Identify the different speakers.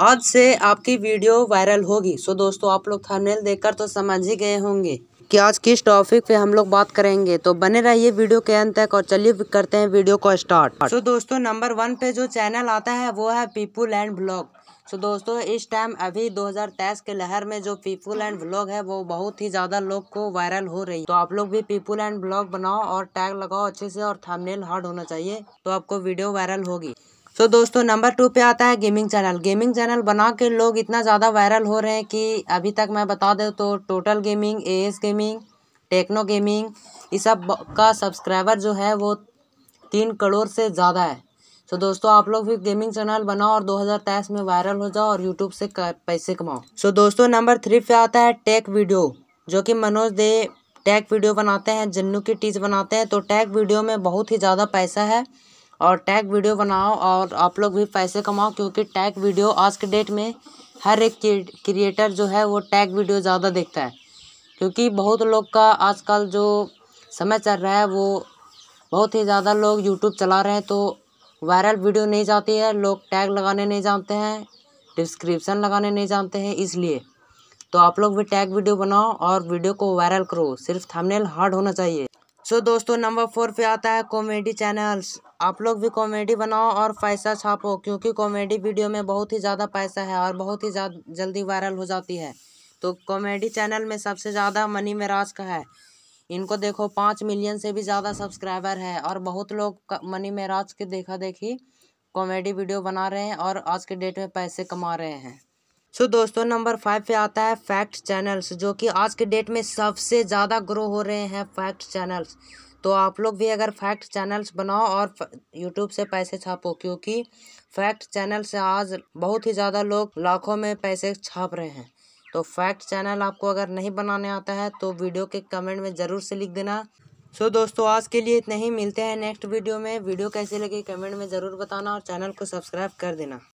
Speaker 1: आज से आपकी वीडियो वायरल होगी सो दोस्तों आप लोग थंबनेल देखकर तो समझ ही गए होंगे कि आज किस टॉपिक पे हम लोग बात करेंगे तो बने रहिए वीडियो के अंत तक और चलिए करते हैं वीडियो को स्टार्ट सो दोस्तों नंबर वन पे जो चैनल आता है वो है पीपुल एंड ब्लॉग सो दोस्तों इस टाइम अभी 2023 के लहर में जो पीपुल एंड ब्लॉग है वो बहुत ही ज़्यादा लोग को वायरल हो रही है तो आप लोग भी पीपुल एंड ब्लॉग बनाओ और टैग लगाओ अच्छे से और थंबनेल हार्ड होना चाहिए तो आपको वीडियो वायरल होगी सो so, दोस्तों नंबर टू पे आता है गेमिंग चैनल गेमिंग चैनल बना के लोग इतना ज़्यादा वायरल हो रहे हैं कि अभी तक मैं बता दूँ तो total gaming AS gaming techno gaming इस सब का सब्सक्राइबर जो है वो तीन करोड़ से ज़्यादा है सो so, दोस्तों आप लोग भी गेमिंग चैनल बनाओ और दो में वायरल हो जाओ और यूट्यूब से पैसे कमाओ सो so, दोस्तों नंबर थ्री पे आता है टेक वीडियो जो कि मनोज दे टैग वीडियो बनाते हैं जन्नू की टीच बनाते हैं तो टैग वीडियो में बहुत ही ज़्यादा पैसा है और टैग वीडियो बनाओ और आप लोग भी पैसे कमाओ क्योंकि टैग वीडियो आज के डेट में हर एक क्रिएटर जो है वो टैग वीडियो ज़्यादा देखता है क्योंकि बहुत लोग का आजकल जो समय चल रहा है वो बहुत ही ज़्यादा लोग यूट्यूब चला रहे हैं तो वायरल वीडियो नहीं जाती है लोग टैग लगाने नहीं जानते हैं डिस्क्रिप्शन लगाने नहीं जानते हैं इसलिए तो आप लोग भी टैग वीडियो बनाओ और वीडियो को वायरल करो सिर्फ थंबनेल हार्ड होना चाहिए सो so, दोस्तों नंबर फोर पे आता है कॉमेडी चैनल्स आप लोग भी कॉमेडी बनाओ और पैसा छापो क्योंकि कॉमेडी वीडियो में बहुत ही ज़्यादा पैसा है और बहुत ही ज़्यादा जल्दी वायरल हो जाती है तो कॉमेडी चैनल में सबसे ज़्यादा मनी मेराज का है इनको देखो पाँच मिलियन से भी ज़्यादा सब्सक्राइबर है और बहुत लोग मनी मेराज के देखा देखी कॉमेडी वीडियो बना रहे हैं और आज के डेट में पैसे कमा रहे हैं सो so, दोस्तों नंबर फाइव पे आता है फैक्ट चैनल्स जो कि आज के डेट में सबसे ज़्यादा ग्रो हो रहे हैं फैक्ट चैनल्स तो आप लोग भी अगर फैक्ट चैनल्स बनाओ और यूट्यूब से पैसे छापो क्योंकि फैक्ट चैनल से आज बहुत ही ज़्यादा लोग लाखों में पैसे छाप रहे हैं तो फैक्ट चैनल आपको अगर नहीं बनाने आता है तो वीडियो के कमेंट में ज़रूर से लिख देना सो so, दोस्तों आज के लिए इतना ही मिलते हैं नेक्स्ट वीडियो में वीडियो कैसे लगे कमेंट में ज़रूर बताना और चैनल को सब्सक्राइब कर देना